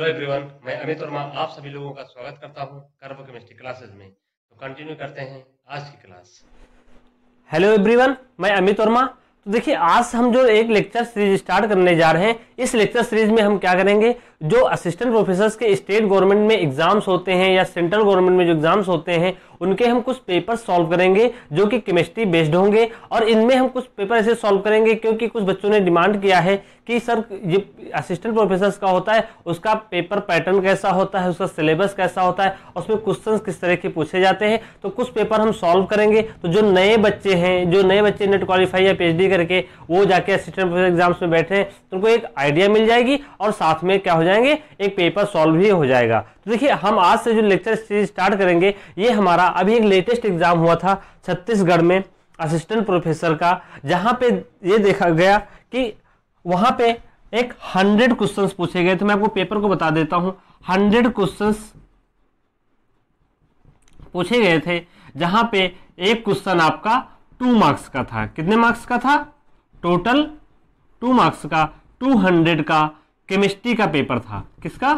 hello everyone मैं अमित वर्मा आप सभी लोगों का स्वागत करता हूं कर्व केमिस्ट्री क्लासेस में तो कंटिन्यू करते हैं आज की क्लास हेलो एवरीवन मैं अमित वर्मा तो देखिए आज हम जो एक लेक्चर सीरीज स्टार्ट करने जा रहे हैं इस लेक्चर सीरीज में हम क्या करेंगे जो असिस्टेंट प्रोफेसर के स्टेट गवर्नमेंट में एग्जाम्स होते हैं या सेंट्रल गवर्नमेंट में जो एग्जाम्स होते हैं उनके हम कुछ पेपर सॉल्व करेंगे जो कि केमिस्ट्री बेस्ड होंगे और इनमें हम कुछ पेपर ऐसे सॉल्व करेंगे क्योंकि कुछ बच्चों ने डिमांड किया है कि सर ये असिस्टेंट प्रोफेसर का होता है उसका पेपर पैटर्न कैसा होता है उसका सिलेबस कैसा होता है और उसमें क्वेश्चन किस तरह के पूछे जाते हैं तो कुछ पेपर हम सॉल्व करेंगे तो जो नए बच्चे हैं जो नए बच्चे नेट क्वालिफाई या पी करके वो जाके असिस्टेंट प्रोफेसर एग्जाम्स में बैठे हैं तो उनको एक आइडिया मिल जाएगी और साथ में क्या हो जाएंगे एक पेपर सॉल्व भी हो जाएगा तो देखिए हम आज से जो लेक्चर सीरीज स्टार्ट करेंगे ये हमारा अभी एक लेटेस्ट एग्जाम हुआ था छत्तीसगढ़ में असिस्टेंट प्रोफेसर का जहाँ पे ये देखा गया कि वहाँ पे एक हंड्रेड क्वेश्चन पूछे गए तो मैं आपको पेपर को बता देता हूँ हंड्रेड क्वेश्चन पूछे गए थे जहां पे एक क्वेश्चन आपका टू मार्क्स का था कितने मार्क्स का था टोटल टू मार्क्स का 200 का केमिस्ट्री का पेपर था किसका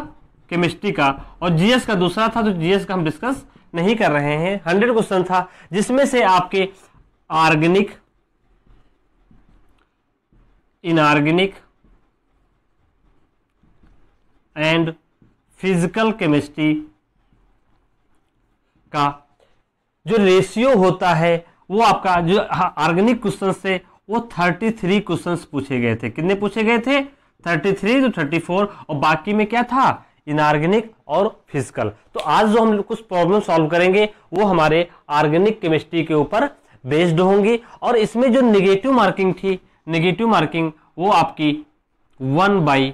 केमिस्ट्री का और जीएस का दूसरा था तो जीएस का हम डिस्कस नहीं कर रहे हैं हंड्रेड क्वेश्चन था जिसमें से आपके organic inorganic and physical chemistry का जो रेशियो होता है वो आपका जो ऑर्गेनिक क्वेश्चन से वो 33 क्वेश्चन पूछे गए थे कितने पूछे गए थे 33 तो 34 और बाकी में क्या था इनऑर्गेनिक और फिजिकल तो आज जो हम कुछ प्रॉब्लम सॉल्व करेंगे वो हमारे ऑर्गेनिक केमिस्ट्री के ऊपर बेस्ड होंगी और इसमें जो निगेटिव मार्किंग थी निगेटिव मार्किंग वो आपकी one by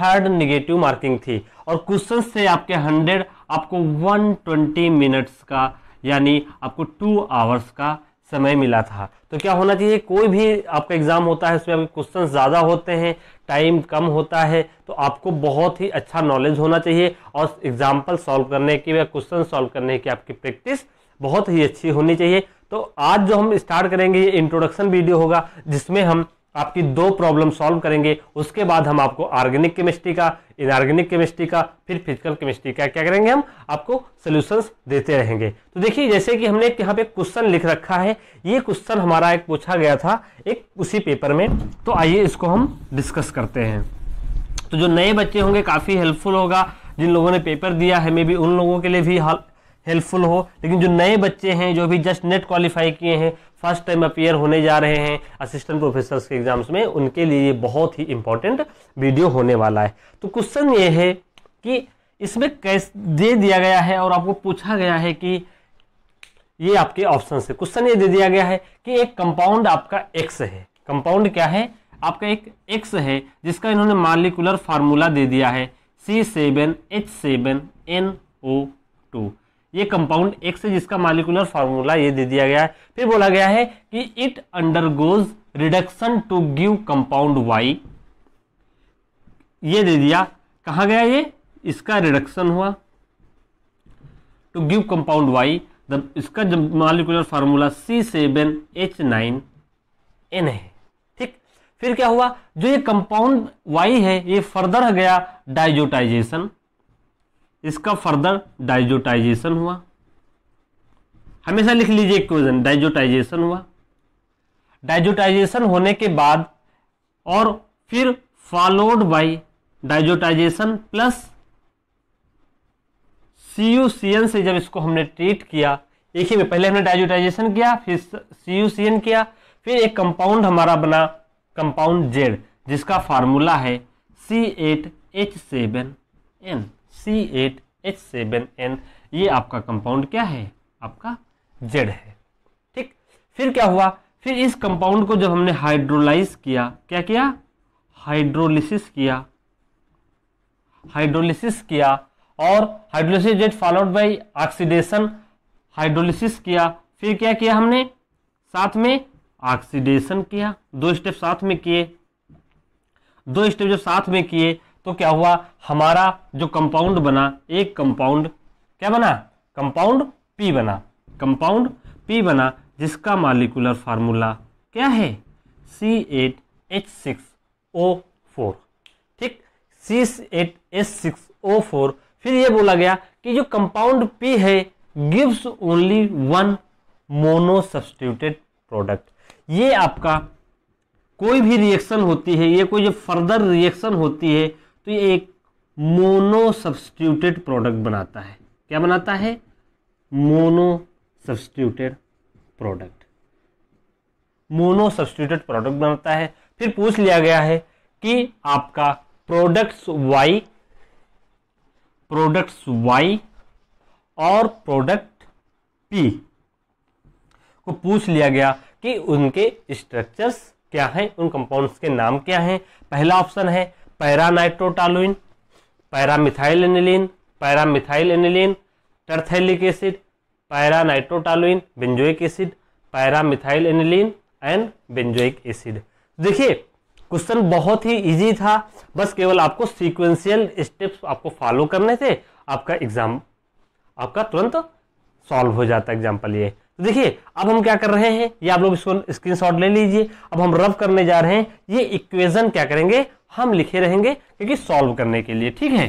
third negative marking थी और क्वेश्चन से आपके हंड्रेड आपको वन ट्वेंटी मिनट्स का यानी आपको टू आवर्स का समय मिला था तो क्या होना चाहिए कोई भी आपका एग्ज़ाम होता है उसमें आपके क्वेश्चन ज़्यादा होते हैं टाइम कम होता है तो आपको बहुत ही अच्छा नॉलेज होना चाहिए और एग्जाम्पल सॉल्व करने की या क्वेश्चन सॉल्व करने की आपकी प्रैक्टिस बहुत ही अच्छी होनी चाहिए तो आज जो हम स्टार्ट करेंगे ये इंट्रोडक्शन वीडियो होगा जिसमें हम आपकी दो प्रॉब्लम सॉल्व करेंगे उसके बाद हम आपको ऑर्गेनिक केमिस्ट्री का इनऑर्गेनिक केमिस्ट्री का फिर फिजिकल केमिस्ट्री का क्या करेंगे हम आपको सोल्यूशंस देते रहेंगे तो देखिए जैसे कि हमने यहाँ पे क्वेश्चन लिख रखा है ये क्वेश्चन हमारा एक पूछा गया था एक उसी पेपर में तो आइए इसको हम डिस्कस करते हैं तो जो नए बच्चे होंगे काफ़ी हेल्पफुल होगा जिन लोगों ने पेपर दिया है मे बी उन लोगों के लिए भी हेल्पफुल हो लेकिन जो नए बच्चे हैं जो भी जस्ट नेट क्वालिफाई किए हैं फर्स्ट टाइम अपीयर होने जा रहे हैं असिस्टेंट प्रोफेसर्स के एग्जाम्स में उनके लिए ये बहुत ही इंपॉर्टेंट वीडियो होने वाला है तो क्वेश्चन ये है कि इसमें कैस दे दिया गया है और आपको पूछा गया है कि ये आपके ऑप्शन है क्वेश्चन ये दे दिया गया है कि एक कंपाउंड आपका एक्स है कंपाउंड क्या है आपका एक एक्स है जिसका इन्होंने मालिकुलर फार्मूला दे दिया है C seven H seven N O two ये कंपाउंड एक से जिसका मालिकुलर फार्मूला ये दे दिया गया है फिर बोला गया है कि it undergoes reduction to give compound Y ये दे दिया कहा गया ये इसका रिडक्शन हुआ टू गिव कंपाउंड वाई जब इसका जब molecular formula C seven H nine N है ठीक फिर क्या हुआ जो ये कंपाउंड वाई है ये फर्दर गया डाइजोटाइजेशन इसका फर्दर डाइजोटाइजेशन हुआ हमेशा लिख लीजिए इक्वेशन डाइजोटाइजेशन हुआ डाइजोटाइजेशन होने के बाद और फिर followed by diazotization plus C से जब इसको हमने ट्रीट किया एक ही में पहले हमने डाइजोटाइजेशन किया फिर सी किया फिर एक कंपाउंड हमारा बना कंपाउंड जेड जिसका फार्मूला है C eight H seven N C8H7N ये आपका कंपाउंड क्या है आपका जेड है ठीक फिर क्या हुआ फिर इस कंपाउंड को जब हमने हाइड्रोलाइज किया क्या किया हाइड्रोलिसिस किया हाइड्रोलिसिस किया और hydrolysis Z followed by oxidation hydrolysis किया फिर क्या किया हमने साथ में ऑक्सीडेशन किया दो स्टेप साथ में किए दो स्टेप जब साथ में किए तो क्या हुआ हमारा जो कंपाउंड बना एक कंपाउंड क्या बना कंपाउंड पी बना कंपाउंड पी बना जिसका मालिकुलर फार्मूला क्या है C eight H six O four ठीक C eight H six O four फिर ये बोला गया कि जो कंपाउंड पी है gives only one mono substituted product ये आपका कोई भी रिएक्शन होती है ये कोई जो फर्दर रिएक्शन होती है तो ये एक मोनो सब्सटीट्यूटेड प्रोडक्ट बनाता है क्या बनाता है mono substituted product mono substituted product बनाता है फिर पूछ लिया गया है कि आपका प्रोडक्ट्स वाई प्रोडक्ट्स वाई और प्रोडक्ट पी को पूछ लिया गया कि उनके स्ट्रक्चर्स क्या हैं उन कंपाउंड्स के नाम क्या हैं पहला ऑप्शन है para nitrotoluene para methyl aniline para methyl aniline terephthalic acid para nitrotoluene benzoic acid para methyl aniline and benzoic acid देखिए क्वेश्चन बहुत ही इजी था बस केवल आपको सीक्वेंशियल स्टेप्स आपको फॉलो करने थे आपका एग्जाम आपका तुरंत सॉल्व हो जाता है एग्जाम्पल ये देखिए अब हम क्या कर रहे हैं ये आप लोग इसको स्क्रीनशॉट ले लीजिए अब हम रब करने जा रहे हैं ये इक्वेशन क्या करेंगे हम लिखे रहेंगे क्योंकि सॉल्व करने के लिए ठीक है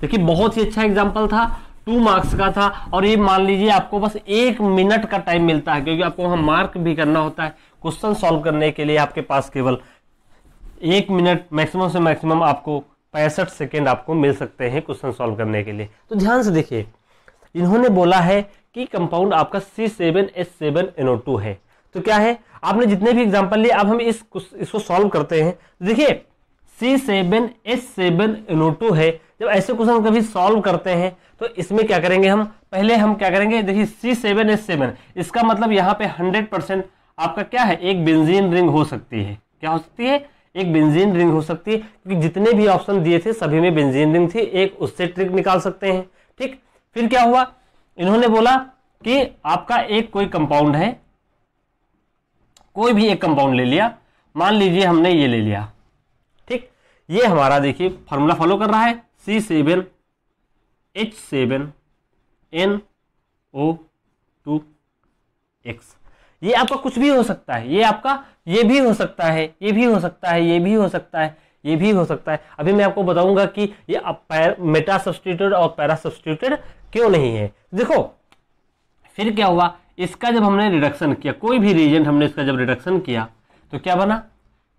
देखिए बहुत ही अच्छा एग्जाम्पल था टू मार्क्स का था और ये मान लीजिए आपको बस एक मिनट का टाइम मिलता है क्योंकि आपको वहां मार्क भी करना होता है क्वेश्चन सॉल्व करने के लिए आपके पास केवल एक मिनट मैक्सिमम से मैक्सिमम आपको पैंसठ सेकेंड आपको मिल सकते हैं क्वेश्चन सॉल्व करने के लिए तो ध्यान से देखिए इन्होंने बोला है कि कंपाउंड आपका C seven S seven N O two है तो क्या है आपने जितने भी एग्जाम्पल लिए अब हम इस इसको सॉल्व करते हैं तो देखिए C seven S seven N O two है जब ऐसे क्वेश्चन कभी सॉल्व करते हैं तो इसमें क्या करेंगे हम पहले हम क्या करेंगे देखिए सी सेवन एस सेवन इसका मतलब यहाँ पे हंड्रेड परसेंट आपका क्या है एक बेंजीन रिंग हो सकती है क्या हो सकती है एक बेंजीन रिंग हो सकती है क्योंकि जितने भी ऑप्शन दिए थे सभी में बेंजीन रिंग थी एक उससे ट्रिक निकाल सकते हैं ठीक फिर क्या हुआ इन्होंने बोला कि आपका एक कोई कंपाउंड है कोई भी एक कंपाउंड ले लिया मान लीजिए हमने ये ले लिया ठीक ये हमारा देखिए फॉर्मूला फॉलो कर रहा है C seven H seven N O two X ये आपका कुछ भी हो सकता है ये आपका ये भी हो सकता है ये भी हो सकता है ये भी हो सकता है ये भी हो सकता है अभी मैं आपको बताऊंगा कि ये मेटा सब्सटीट्यूट और पैरा सब्सटीट्यूटेड क्यों नहीं है देखो फिर क्या हुआ इसका जब हमने रिडक्शन किया कोई भी रीजन हमने इसका जब रिडक्शन किया तो क्या बना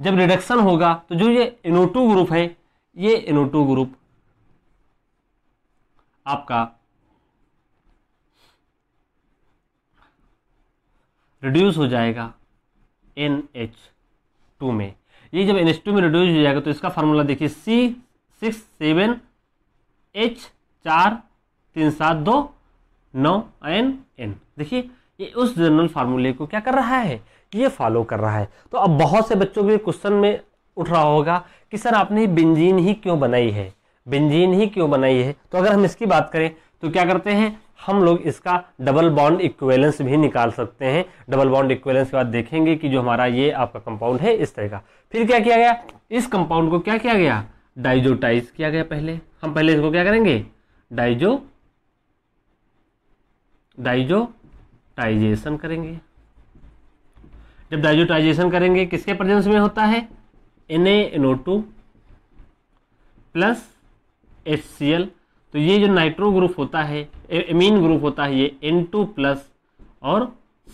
जब रिडक्शन होगा तो जो ये इनोटू ग्रुप है ये इनोटू ग्रुप आपका रिड्यूस हो जाएगा एन एच टू में ये जब एन एच टू में रिड्यूस हो जाएगा तो इसका फार्मूला देखिए सी सिक्स सेवन एच चार तीन सात दो नौ एन एन देखिए ये उस जनरल फार्मूले को क्या कर रहा है ये फॉलो कर रहा है तो अब बहुत से बच्चों के क्वेश्चन में उठ रहा होगा कि सर आपने बेंजीन ही क्यों बनाई है बेंजीन ही क्यों बनाई है तो अगर हम इसकी बात करें तो क्या करते हैं हम लोग इसका डबल बॉन्ड इक्वेलेंस भी निकाल सकते हैं डबल बॉन्ड इक्वेलेंस के बाद देखेंगे कि जो हमारा ये आपका कंपाउंड है इस तरह का फिर क्या किया गया इस कंपाउंड को क्या किया गया डाइजोटाइज किया गया पहले हम पहले इसको क्या करेंगे डाइजो डाइजोटाइजेशन करेंगे जब डाइजोटाइजेशन करेंगे किसके प्रेजेंस में होता है N A two plus H C L तो ये जो नाइट्रो ग्रुप होता है एमीन ग्रुप होता है ये एन टू प्लस और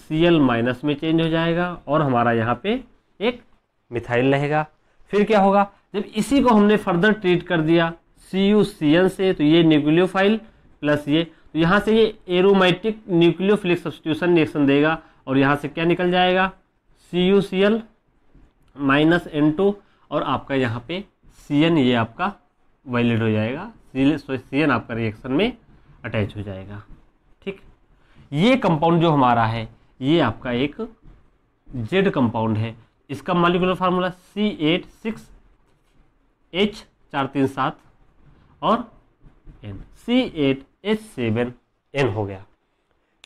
सी एल माइनस में चेंज हो जाएगा और हमारा यहाँ पे एक मिथाइल रहेगा फिर क्या होगा जब इसी को हमने फर्दर ट्रीट कर दिया सी यू सी एन से तो ये न्यूक्लियोफाइल प्लस ये तो यहाँ से ये एरोमेटिक न्यूक्लियोफिलिक सब्सटीट्यूशन रिएक्शन देगा और यहाँ से क्या निकल जाएगा C U C L minus N two और आपका यहाँ पे सी एन ये आपका वैलिड हो जाएगा सोसियन आपका रिएक्शन में अटैच हो जाएगा ठीक ये कंपाउंड जो हमारा है ये आपका एक जेड कंपाउंड है इसका molecular formula C eight six H चार तीन सात और N C eight H seven N हो गया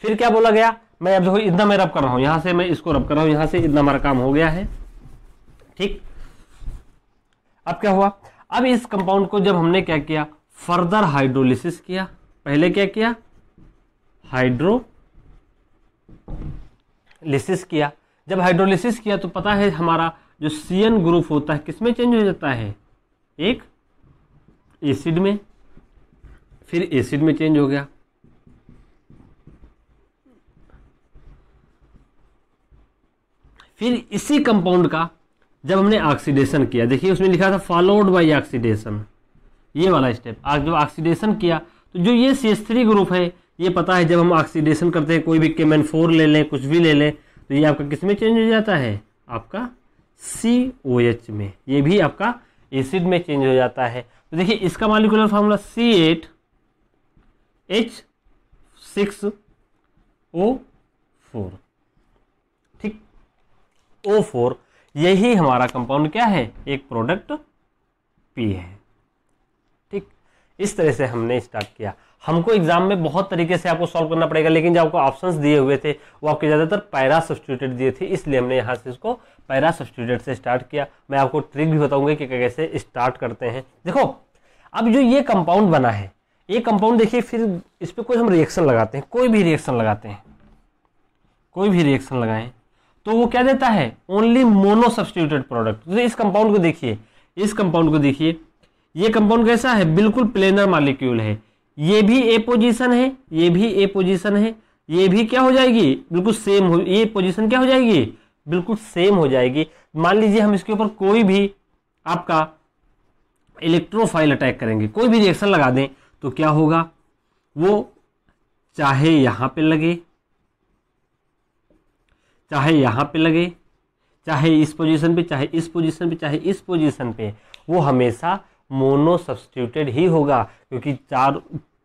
फिर क्या बोला गया मैं अब देखो इतना मैं रब कर रहा हूँ यहाँ से मैं इसको रब कर रहा हूँ यहाँ से इतना हमारा काम हो गया है ठीक अब क्या हुआ अब इस कंपाउंड को जब हमने क्या किया फर्दर हाइड्रोलिसिस किया पहले क्या किया हाइड्रोलिसिस किया जब हाइड्रोलिसिस किया तो पता है हमारा जो सी एन ग्रुप होता है किसमें चेंज हो जाता है एक एसिड में फिर एसिड में चेंज हो गया फिर इसी कंपाउंड का जब हमने ऑक्सीडेशन किया देखिए उसमें लिखा था फॉलोड बाय ऑक्सीडेशन ये वाला स्टेप आज जब ऑक्सीडेशन किया तो जो ये सी थ्री ग्रुप है ये पता है जब हम ऑक्सीडेशन करते हैं कोई भी मैन फोर ले लें कुछ भी ले लें तो ये आपका किस में चेंज हो जाता है आपका सी ओ एच में ये भी आपका एसिड में चेंज हो जाता है तो देखिए इसका molecular formula C eight H six O four ठीक ओ फोर यही हमारा कंपाउंड क्या है एक प्रोडक्ट पी है इस तरह से हमने स्टार्ट किया हमको एग्जाम में बहुत तरीके से आपको सॉल्व करना पड़ेगा लेकिन जो आपको ऑप्शंस दिए हुए थे वो आपके ज़्यादातर पैरा सब्सटीट्यूटेड दिए थे इसलिए हमने यहाँ से इसको पैरा सब्सटीट्यूटेड से स्टार्ट किया मैं आपको ट्रिक भी बताऊंगा कि कैसे स्टार्ट करते हैं देखो अब जो ये कंपाउंड बना है ये कंपाउंड देखिए फिर इस पर कोई हम रिएक्शन लगाते हैं कोई भी रिएक्शन लगाते हैं कोई भी रिएक्शन लगाएं तो वो क्या देता है ओनली मोनो सब्सटीट्यूटेड प्रोडक्ट इस कंपाउंड को देखिए इस कंपाउंड को देखिए ये कंपाउंड कैसा है बिल्कुल प्लेनर मालिक्यूल है ये भी ए पोजीशन है ये भी ए पोजीशन है ये भी क्या हो जाएगी बिल्कुल सेम हो ये पोजीशन क्या हो जाएगी बिल्कुल सेम हो जाएगी मान लीजिए हम इसके ऊपर कोई भी आपका इलेक्ट्रोफाइल अटैक करेंगे कोई भी रिएक्शन लगा दें तो क्या होगा वो चाहे यहां पे लगे चाहे यहां पे लगे चाहे इस पोजीशन पे चाहे इस पोजीशन पे चाहे इस पोजीशन पे वो हमेशा मोनो सब्सटीट्यूटेड ही होगा क्योंकि चार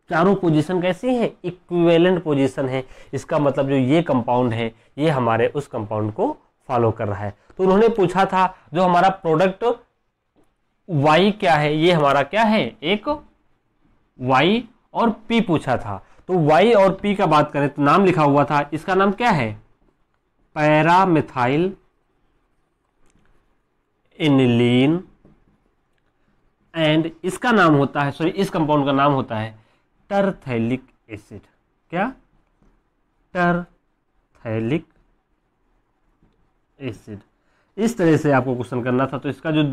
चारों पोजीशन कैसी है इक्विवेलेंट पोजीशन है इसका मतलब जो ये कंपाउंड है ये हमारे उस कंपाउंड को फॉलो कर रहा है तो उन्होंने पूछा था जो हमारा प्रोडक्ट वाई क्या है ये हमारा क्या है एक वाई और पी पूछा था तो वाई और पी का बात करें तो नाम लिखा हुआ था इसका नाम क्या है पैरामिथाइल इनिलीन एंड इसका नाम होता है सॉरी इस कंपाउंड का नाम होता है टर्थैलिक एसिड क्या टर्थैलिक एसिड इस तरह से आपको क्वेश्चन करना था तो इसका जो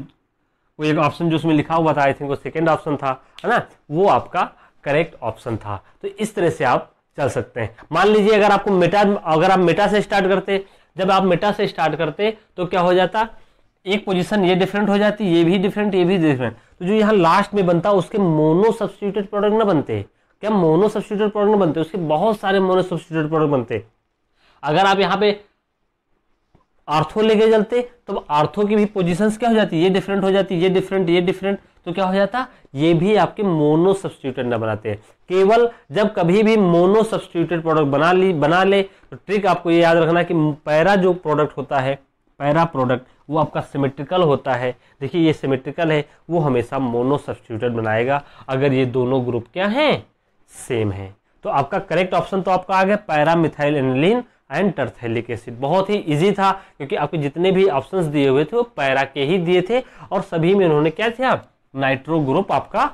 वो एक ऑप्शन जो उसमें लिखा हुआ था आई थिंक वो सेकेंड ऑप्शन था है ना वो आपका करेक्ट ऑप्शन था तो इस तरह से आप चल सकते हैं मान लीजिए अगर आपको मेटा अगर आप मेटा से स्टार्ट करते जब आप मेटा से स्टार्ट करते तो क्या हो जाता एक पोजीशन ये डिफरेंट हो जाती ये भी डिफरेंट ये भी डिफरेंट तो जो यहाँ लास्ट में बनता है उसके मोनो सब्सिट्यूटेड प्रोडक्ट ना बनते क्या मोनो सब्सिट्यूटेड प्रोडक्ट बनते उसके बहुत सारे मोनो सब्सिट्यूटेड प्रोडक्ट बनते अगर आप यहाँ पे आर्थो लेके चलते तो आर्थो की भी पोजिशन क्या हो जाती है ये डिफरेंट हो जाती है ये डिफरेंट ये डिफरेंट तो क्या हो जाता ये भी आपके मोनो सब्सटीट्यूटेड ना बनाते हैं केवल जब कभी भी मोनो सब्सटीट्यूटेड प्रोडक्ट बना ली बना ले तो ट्रिक आपको ये याद रखना कि पैरा जो प्रोडक्ट होता है पैरा प्रोडक्ट वो आपका सिमेट्रिकल होता है देखिए ये सिमेट्रिकल है वो हमेशा मोनो सब्सटीट्यूटेड बनाएगा अगर ये दोनों ग्रुप क्या हैं सेम हैं तो आपका करेक्ट ऑप्शन तो आपका आ गया para methyl aniline and terephthalic acid बहुत ही इजी था क्योंकि आपके जितने भी ऑप्शंस दिए हुए थे वो पैरा के ही दिए थे और सभी में उन्होंने क्या किया नाइट्रो ग्रुप आपका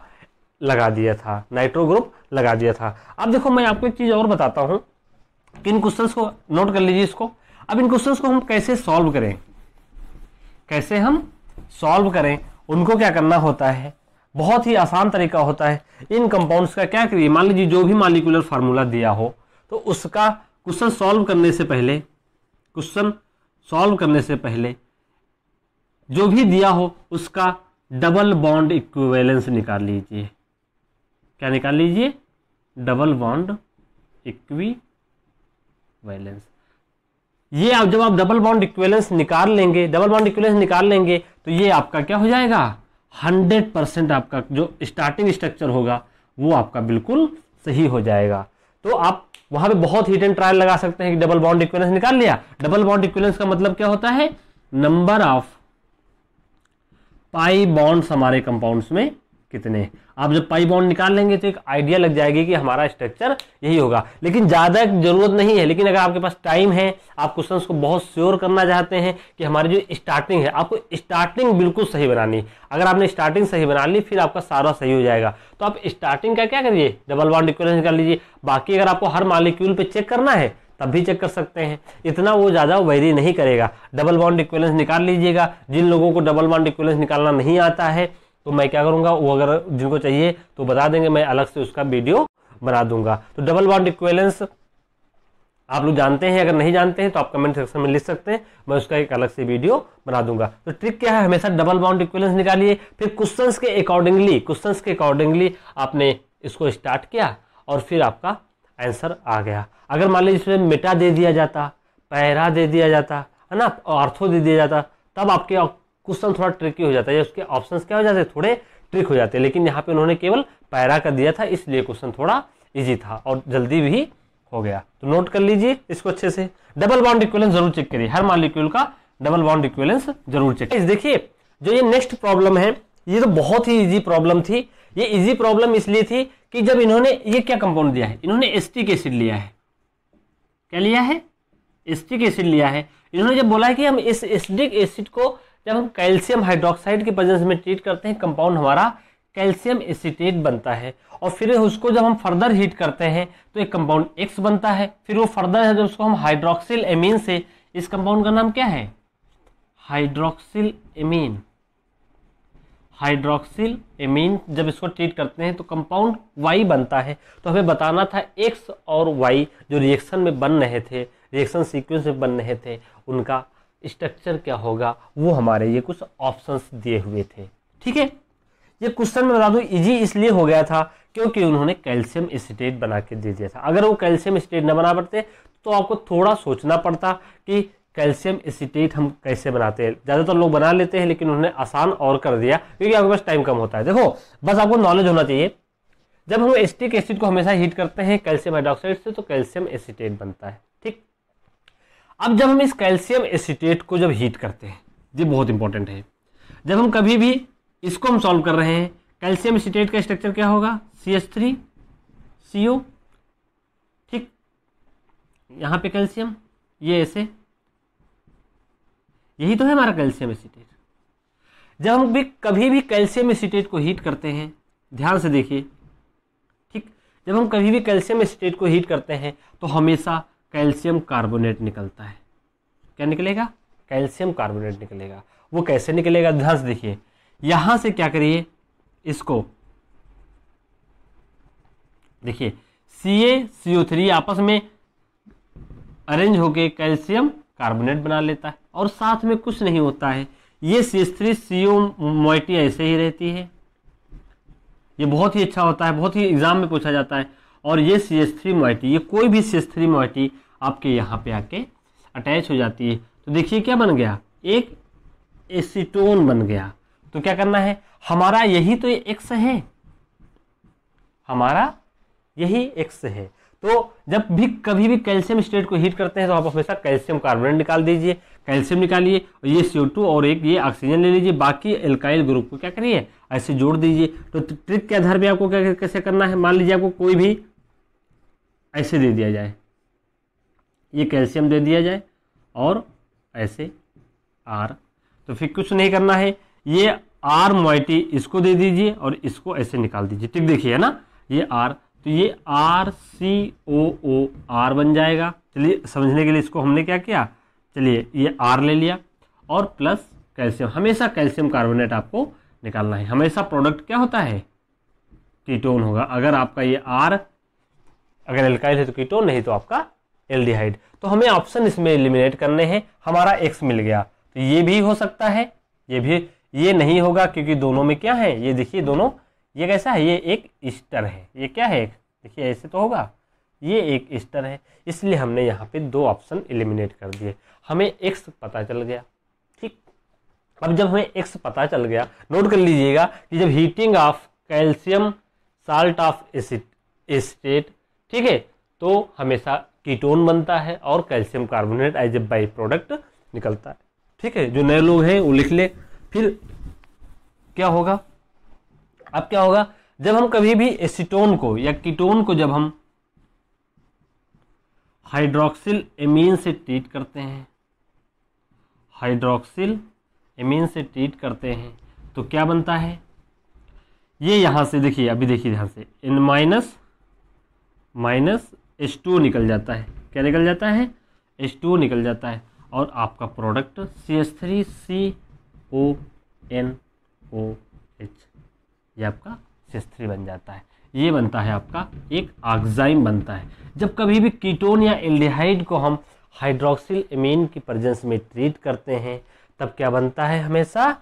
लगा दिया था नाइट्रो ग्रुप लगा दिया था अब देखो मैं आपको एक चीज़ और बताता हूँ कि इन क्वेश्चन को नोट कर लीजिए इसको अब इन क्वेश्चन को हम कैसे सॉल्व करें कैसे हम सॉल्व करें उनको क्या करना होता है बहुत ही आसान तरीका होता है इन कंपाउंड्स का क्या करिए मान लीजिए जो भी मालिकुलर फार्मूला दिया हो तो उसका क्वेश्चन सॉल्व करने से पहले क्वेश्चन सॉल्व करने से पहले जो भी दिया हो उसका डबल बॉन्ड इक्विवेलेंस निकाल लीजिए क्या निकाल लीजिए डबल बॉन्ड इक्वी वैलेंस ये आप जब आप डबल बाउंड इक्वेलेंस निकाल लेंगे डबल बाउंड इक्वेलेंस निकाल लेंगे तो ये आपका क्या हो जाएगा हंड्रेड परसेंट आपका जो स्टार्टिंग स्ट्रक्चर होगा वो आपका बिल्कुल सही हो जाएगा तो आप वहां पे बहुत हिट एंड ट्रायल लगा सकते हैं कि डबल बाउंड इक्वेलेंस निकाल लिया डबल बाउंड इक्वेलेंस का मतलब क्या होता है नंबर ऑफ पाई बॉन्ड्स हमारे कंपाउंड्स में कितने आप जब पाई बॉन्ड निकाल लेंगे तो एक आइडिया लग जाएगी कि हमारा स्ट्रक्चर यही होगा लेकिन ज़्यादा जरूरत नहीं है लेकिन अगर आपके पास टाइम है आप क्वेश्चन को बहुत श्योर करना चाहते हैं कि हमारी जो स्टार्टिंग है आपको स्टार्टिंग बिल्कुल सही बनानी अगर आपने स्टार्टिंग सही बना ली फिर आपका सारा सही हो जाएगा तो आप स्टार्टिंग का क्या करिए डबल बॉन्ड इक्वलेंस निकाल लीजिए बाकी अगर आपको हर मालिक्यूल पर चेक करना है तब भी चेक कर सकते हैं इतना वो ज़्यादा वैरी नहीं करेगा डबल बॉन्ड इक्वलेंस निकाल लीजिएगा जिन लोगों को डबल बॉन्ड इक्वलेंस निकालना नहीं आता है तो मैं क्या करूंगा वो अगर जिनको चाहिए तो बता देंगे मैं अलग से उसका वीडियो बना दूंगा तो डबल बॉन्ड इक्वेलेंस आप लोग जानते हैं अगर नहीं जानते हैं तो आप कमेंट सेक्शन में लिख सकते हैं मैं उसका एक अलग से वीडियो बना दूंगा तो ट्रिक क्या है हमेशा डबल बाउंड इक्वेलेंस निकालिए फिर क्वेश्चंस के अकॉर्डिंगली क्वेश्चंस के अकॉर्डिंगली आपने इसको स्टार्ट किया और फिर आपका आंसर आ गया अगर मान लीजिए इसमें मिटा दे दिया जाता पैरा दे दिया जाता है ना ऑर्थो दे दिया जाता तब आपके क्वेश्चन थोड़ा ट्रिकी हो जाता है उसके ऑप्शन क्या हो जाते हैं थोड़े ट्रिक हो जाते हैं लेकिन यहाँ पे उन्होंने केवल पैरा का दिया था इसलिए क्वेश्चन थोड़ा इजी था और जल्दी भी हो गया तो नोट कर लीजिए इसको अच्छे से डबल बाउंड इक्वेलेंस जरूर चेक करिए हर मालिक्यूल का डबल बाउंड इक्वेलेंस जरूर चेक देखिए जो ये नेक्स्ट प्रॉब्लम है ये तो बहुत ही इजी प्रॉब्लम थी ये इजी प्रॉब्लम इसलिए थी कि जब इन्होंने ये क्या कंपाउंड दिया है इन्होंने एस्टिक एसिड लिया है क्या लिया है एस्टिक एसिड लिया है इन्होंने जब बोला है कि हम इस एसडिक एसिड को जब हम कैल्शियम हाइड्रोक्साइड के प्रेजेंस में ट्रीट करते हैं कंपाउंड हमारा कैल्शियम एसिटेट बनता है और फिर उसको जब हम फर्दर हीट करते हैं तो एक कंपाउंड एक्स बनता है फिर वो फर्दर है जब उसको हम हाइड्रोक्सिल एमीन से इस कंपाउंड का नाम क्या है हाइड्रोक्सिल एमीन हाइड्रोक्सिल एमीन जब इसको ट्रीट करते हैं तो कंपाउंड वाई बनता है तो हमें बताना था एक्स और वाई जो रिएक्शन में बन रहे थे रिएक्शन सीक्वेंस में बन रहे थे उनका स्ट्रक्चर क्या होगा वो हमारे ये कुछ ऑप्शंस दिए हुए थे ठीक है ये क्वेश्चन में बता दू इजी इसलिए हो गया था क्योंकि उन्होंने कैल्शियम स्टेट बना के दे दिया था अगर वो कैल्शियम स्टेट ना बना पड़ते तो आपको थोड़ा सोचना पड़ता कि कैल्शियम स्टेट हम कैसे बनाते हैं ज़्यादातर लोग बना लेते हैं लेकिन उन्होंने आसान और कर दिया क्योंकि आपके पास टाइम कम होता है देखो बस आपको नॉलेज होना चाहिए जब हम एस्टिक एसिड को हमेशा हीट करते हैं कैल्शियम हाइड्रोक्साइड से तो कैल्शियम एसिटेट बनता है ठीक अब जब हम इस कैल्शियम एसिटेट को जब हीट करते हैं ये बहुत इंपॉर्टेंट है जब हम कभी भी इसको हम सॉल्व कर रहे हैं कैल्शियम एसिटेट का स्ट्रक्चर क्या होगा सी एच थ्री सी ओ ठीक यहाँ पे कैल्शियम ये ऐसे यही तो है हमारा कैल्शियम एसिटेट जब हम भी कभी भी कैल्शियम एसिटेट को हीट करते हैं ध्यान से देखिए ठीक जब हम कभी भी कैल्शियम एसिटेट को हीट करते हैं तो हमेशा कैल्शियम कार्बोनेट निकलता है क्या निकलेगा कैल्शियम कार्बोनेट निकलेगा वो कैसे निकलेगा ध्यान से देखिए यहां से क्या करिए इसको देखिए सी ए सी ओ थ्री आपस में अरेंज होके कैल्शियम कार्बोनेट बना लेता है और साथ में कुछ नहीं होता है ये C S three C O moiety ऐसे ही रहती है ये बहुत ही अच्छा होता है बहुत ही एग्जाम में पूछा जाता है और ये सी एस थ्री मोइटी ये कोई भी सी एस थ्री मोइटी आपके यहाँ पे आके अटैच हो जाती है तो देखिए क्या बन गया एक एसीटोन बन गया तो क्या करना है हमारा यही तो एक्स है हमारा यही एक्स है तो जब भी कभी भी कैल्शियम स्टेट को हीट करते हैं तो आप हमेशा कैल्शियम कार्बोनेट निकाल दीजिए कैल्शियम निकालिए और ये टू और एक ये ऑक्सीजन ले लीजिए बाकी एल्काइल ग्रुप को क्या करिए ऐसे जोड़ दीजिए तो ट्रिक के आधार पर आपको क्या कैसे करना है मान लीजिए आपको कोई भी ऐसे दे दिया जाए ये कैल्शियम दे दिया जाए और ऐसे आर तो फिर कुछ नहीं करना है ये आर मोइटी इसको दे दीजिए और इसको ऐसे निकाल दीजिए ठीक देखिए है ना ये आर तो ये आर सी ओ ओ आर बन जाएगा चलिए समझने के लिए इसको हमने क्या किया चलिए ये आर ले लिया और प्लस कैल्शियम हमेशा कैल्शियम कार्बोनेट आपको निकालना है हमेशा प्रोडक्ट क्या होता है कीटोन होगा अगर आपका ये आर अगर एल्काइल है तो कीटोन नहीं तो आपका एल्डिहाइड तो हमें ऑप्शन इसमें एलिमिनेट करने हैं हमारा एक्स मिल गया तो ये भी हो सकता है ये भी ये नहीं होगा क्योंकि दोनों में क्या है ये देखिए दोनों ये कैसा है ये एक ईस्टर है ये क्या है एक देखिए ऐसे तो होगा ये एक ईस्टर है इसलिए हमने यहाँ पे दो ऑप्शन एलिमिनेट कर दिए हमें एक्स पता चल गया ठीक अब जब हमें एक्स पता चल गया नोट कर लीजिएगा कि जब heating of calcium salt of acid acetate ठीक है तो हमेशा कीटोन बनता है और calcium carbonate as a by product निकलता है ठीक है जो नए लोग हैं वो लिख ले फिर क्या होगा अब क्या होगा जब हम कभी भी एसीटोन को या कीटोन को जब हम हाइड्रोक्सिल एमीन से ट्रीट करते हैं हाइड्रोक्सिल एमीन से ट्रीट करते हैं तो क्या बनता है ये यहां से देखिए अभी देखिए ध्यान से N minus minus H two निकल जाता है क्या निकल जाता है एच टू निकल जाता है और आपका product C H three C O N O H ये आपका सी एस थ्री बन जाता है ये बनता है आपका एक आगजाइम बनता है जब कभी भी कीटोन या एल्डिहाइड को हम हाइड्रोक्सिल एमीन की प्रजेंस में ट्रीट करते हैं तब क्या बनता है हमेशा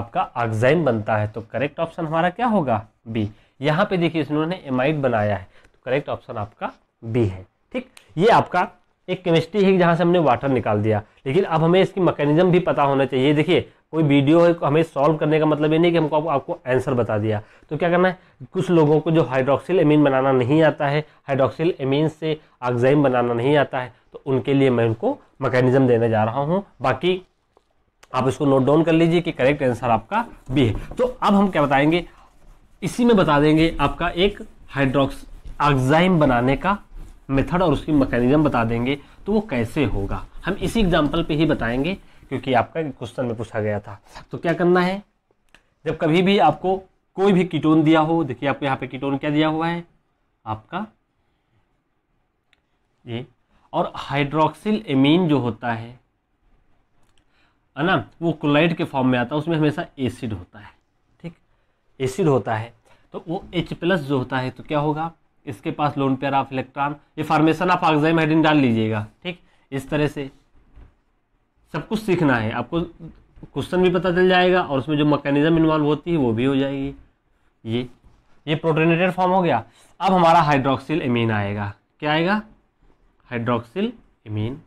आपका आगजाइम बनता है तो करेक्ट ऑप्शन हमारा क्या होगा बी यहाँ पे देखिए इन्होंने एमाइड बनाया है करेक्ट ऑप्शन आपका बी है ठीक ये आपका एक केमिस्ट्री है जहाँ से हमने वाटर निकाल दिया लेकिन अब हमें इसकी मैकेनिज्म भी पता होना चाहिए देखिए कोई वीडियो है हमें सॉल्व करने का मतलब ये नहीं कि हमको आप, आपको आंसर बता दिया तो क्या करना है कुछ लोगों को जो हाइड्रोक्सिल एमीन बनाना नहीं आता है हाइड्रोक्सिल एमीन से ऑक्जाइम बनाना नहीं आता है तो उनके लिए मैं उनको मैकेनिज्म देने जा रहा हूँ बाकी आप इसको नोट डाउन कर लीजिए कि करेक्ट आंसर आपका बी है तो अब हम क्या बताएंगे इसी में बता देंगे आपका एक हाइड्रोक्स एग्जाइम बनाने का मेथड और उसकी मैकेनिज्म बता देंगे तो वो कैसे होगा हम इसी एग्जाम्पल पे ही बताएंगे क्योंकि आपका क्वेश्चन में पूछा गया था तो क्या करना है जब कभी भी आपको कोई भी कीटोन दिया हो देखिए आपको यहाँ पे कीटोन क्या दिया हुआ है आपका ये और हाइड्रोक्सिल एमीन जो होता है है ना वो क्लोराइड के फॉर्म में आता है उसमें हमेशा एसिड होता है ठीक एसिड होता है तो वो H प्लस जो होता है तो क्या होगा इसके पास लोन पेयर ऑफ इलेक्ट्रॉन ये फॉर्मेशन ऑफ ऑक्साइम हाइड्रीन डाल लीजिएगा ठीक इस तरह से सब कुछ सीखना है आपको क्वेश्चन भी पता चल जाएगा और उसमें जो मैकेनिज्म इन्वॉल्व होती है वो भी हो जाएगी ये ये प्रोटोनेटेड फॉर्म हो गया अब हमारा हाइड्रोक्सिल इमीन आएगा क्या आएगा हाइड्रोक्सिल इमीन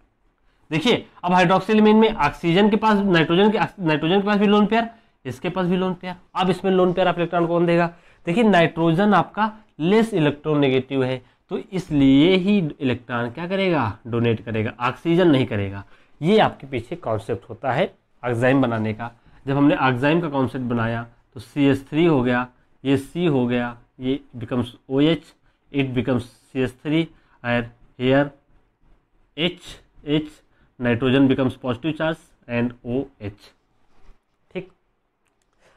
देखिए अब हाइड्रोक्सिल इमीन में ऑक्सीजन के पास नाइट्रोजन के नाइट्रोजन के पास भी लोन पेयर इसके पास भी लोन पेयर अब इसमें लोन पेयर आप इलेक्ट्रॉन कौन देगा देखिए नाइट्रोजन आपका लेस इलेक्ट्रोनेगेटिव है तो इसलिए ही इलेक्ट्रॉन क्या करेगा डोनेट करेगा ऑक्सीजन नहीं करेगा ये आपके पीछे कॉन्सेप्ट होता है ऑक्जाइम बनाने का जब हमने ऑक्जाइम का कॉन्सेप्ट बनाया तो सी एस थ्री हो गया ये सी हो गया ये becomes O H it becomes C S three uh here H H nitrogen becomes positive charge and O H ठीक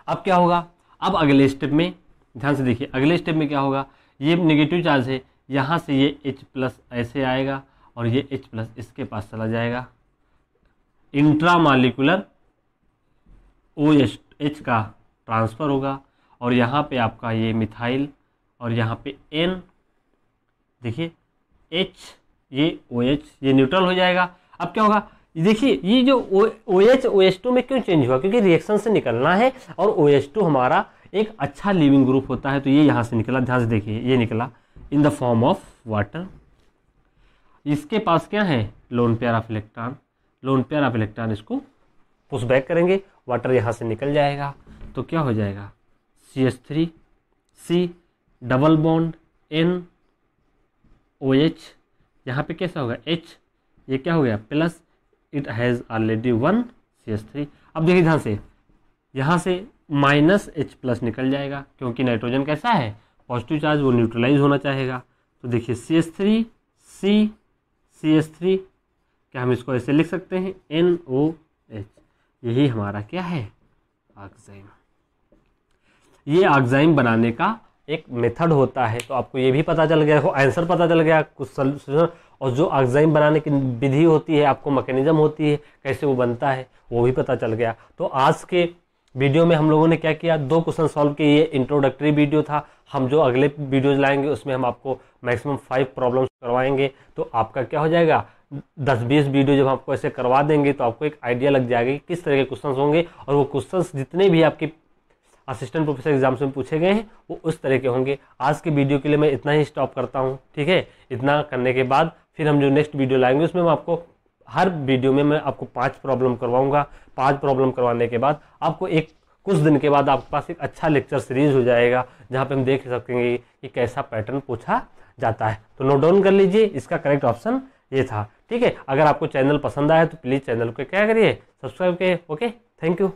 अब क्या होगा अब अगले स्टेप में ध्यान से देखिए अगले स्टेप में क्या होगा ये नेगेटिव चार्ज है यहाँ से ये H प्लस ऐसे आएगा और ये H प्लस इसके पास चला जाएगा मालिकुलर ओ एच का ट्रांसफ़र होगा और यहाँ पे आपका ये मिथाइल और यहाँ पे एन देखिए एच ये ओ एच ये न्यूट्रल हो जाएगा अब क्या होगा देखिए ये जो O H O H two में क्यों चेंज हुआ क्योंकि रिएक्शन से निकलना है और ओ एच टू हमारा एक अच्छा लिविंग ग्रुप होता है तो ये यहाँ से निकला ध्यान से देखिए ये निकला in the form of water इसके पास क्या है lone pair of electron lone pair of electron इसको पुश बैक करेंगे वाटर यहाँ से निकल जाएगा तो क्या हो जाएगा C S three C double bond N O H यहाँ पर कैसा होगा एच ये क्या हो गया plus it has already one C S three अब देखिए ध्यान से यहाँ से माइनस एच प्लस निकल जाएगा क्योंकि नाइट्रोजन कैसा है पॉजिटिव चार्ज वो न्यूट्रलाइज होना चाहेगा तो देखिए C S three C C S three क्या हम इसको ऐसे लिख सकते हैं एन ओ एच यही हमारा क्या है ऑक्साइम ये ऑक्साइम बनाने का एक मेथड होता है तो आपको ये भी पता चल गया आंसर पता चल गया कुछ सोल्यूशन और जो ऑक्साइम बनाने की विधि होती है आपको मैकेनिज्म होती है कैसे वो बनता है वो भी पता चल गया तो आज के वीडियो में हम लोगों ने क्या किया दो क्वेश्चन सॉल्व किए ये इंट्रोडक्टरी वीडियो था हम जो अगले वीडियोज लाएंगे उसमें हम आपको मैक्सिमम फाइव प्रॉब्लम्स करवाएंगे तो आपका क्या हो जाएगा दस बीस वीडियो जब आपको ऐसे करवा देंगे तो आपको एक आइडिया लग जाएगा कि किस तरह के क्वेश्चन होंगे और वो क्वेश्चन जितने भी आपके असिस्टेंट प्रोफेसर एग्जाम में पूछे गए हैं वो उस तरह के होंगे आज के वीडियो के लिए मैं इतना ही स्टॉप करता हूँ ठीक है इतना करने के बाद फिर हम जो नेक्स्ट वीडियो लाएंगे उसमें हम आपको हर वीडियो में मैं आपको पांच प्रॉब्लम करवाऊंगा पांच प्रॉब्लम करवाने के बाद आपको एक कुछ दिन के बाद आपके पास एक अच्छा लेक्चर सीरीज हो जाएगा जहाँ पे हम देख सकेंगे कि कैसा पैटर्न पूछा जाता है तो नोट डाउन कर लीजिए इसका करेक्ट ऑप्शन ये था ठीक है अगर आपको चैनल पसंद आया तो प्लीज़ चैनल को क्या करिए सब्सक्राइब करिए ओके थैंक यू